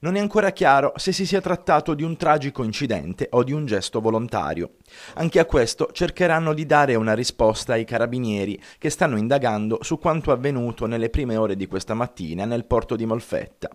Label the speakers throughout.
Speaker 1: Non è ancora chiaro se si sia trattato di un tragico incidente o di un gesto volontario. Anche a questo cercheranno di dare una risposta ai carabinieri che stanno indagando su quanto avvenuto nelle prime ore di questa mattina nel porto di Molfetta.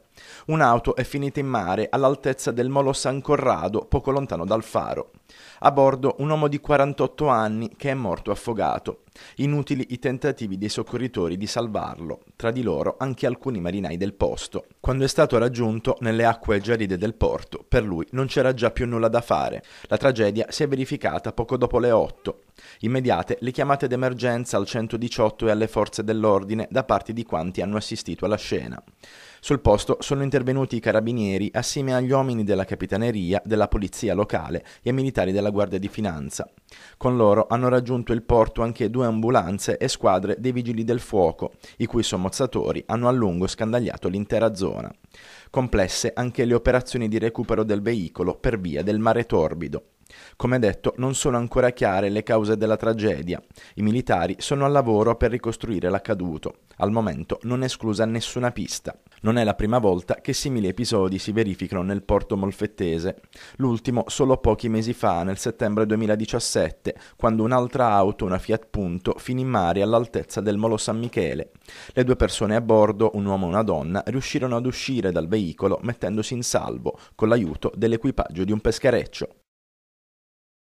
Speaker 1: Un'auto è finita in mare all'altezza del molo San Corrado, poco lontano dal faro. A bordo un uomo di 48 anni che è morto affogato. Inutili i tentativi dei soccorritori di salvarlo, tra di loro anche alcuni marinai del posto. Quando è stato raggiunto nelle acque gelide del porto, per lui non c'era già più nulla da fare. La tragedia si è verificata poco dopo le 8. Immediate le chiamate d'emergenza al 118 e alle forze dell'ordine da parte di quanti hanno assistito alla scena. Sul posto sono intervenuti i carabinieri assieme agli uomini della capitaneria, della polizia locale e ai militari della Guardia di Finanza. Con loro hanno raggiunto il porto anche due ambulanze e squadre dei vigili del fuoco, i cui sommozzatori hanno a lungo scandagliato l'intera zona. Complesse anche le operazioni di recupero del veicolo per via del mare torbido. Come detto, non sono ancora chiare le cause della tragedia. I militari sono al lavoro per ricostruire l'accaduto. Al momento non è esclusa nessuna pista. Non è la prima volta che simili episodi si verificano nel porto molfettese. L'ultimo solo pochi mesi fa, nel settembre 2017, quando un'altra auto, una Fiat Punto, finì in mare all'altezza del Molo San Michele. Le due persone a bordo, un uomo e una donna, riuscirono ad uscire dal veicolo mettendosi in salvo con l'aiuto dell'equipaggio di un peschereccio.